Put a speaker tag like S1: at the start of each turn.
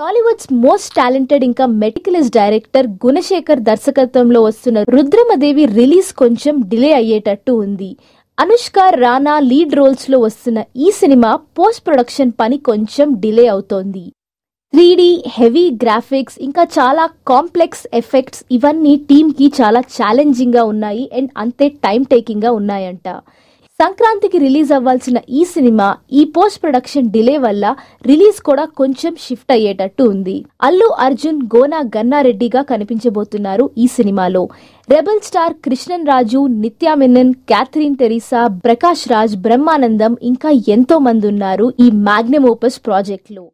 S1: Tollywood's most talented ఇంకా
S2: meticulous director Gunasekhar దర్శకత్వంలో వస్తున్న రుద్రమదేవి రిలీజ్ కొంచెం డిలే అయ్యేటట్టు ఉంది అనుష్క రానా లీడ్ రోల్స్లో వస్తున్న ఈ సినిమా పోస్ట్ ప్రొడక్షన్ పని కొంచెం డిలే అవుతోంది త్రీ హెవీ గ్రాఫిక్స్ ఇంకా చాలా కాంప్లెక్స్ ఎఫెక్ట్స్ ఇవన్నీ టీమ్కి చాలా ఛాలెంజింగ్గా ఉన్నాయి అండ్ అంతే టైం టేకింగ్గా ఉన్నాయంట సంక్రాంతికి రిలీజ్ అవ్వాల్సిన ఈ సినిమా ఈ పోస్ట్ ప్రొడక్షన్ డిలే వల్ల రిలీజ్ కూడా కొంచెం షిఫ్ట్ అయ్యేటట్టు ఉంది అల్లు అర్జున్ గోనా గన్నారెడ్డిగా కనిపించబోతున్నారు ఈ సినిమాలో రెబల్ స్టార్ కృష్ణన్ రాజు నిత్యా మెన్నన్ క్యాథరిన్ తెరీసా ప్రకాష్ రాజ్ బ్రహ్మానందం ఇంకా ఎంతో మంది ఉన్నారు
S1: ఈ మ్యాగ్నమోపస్ లో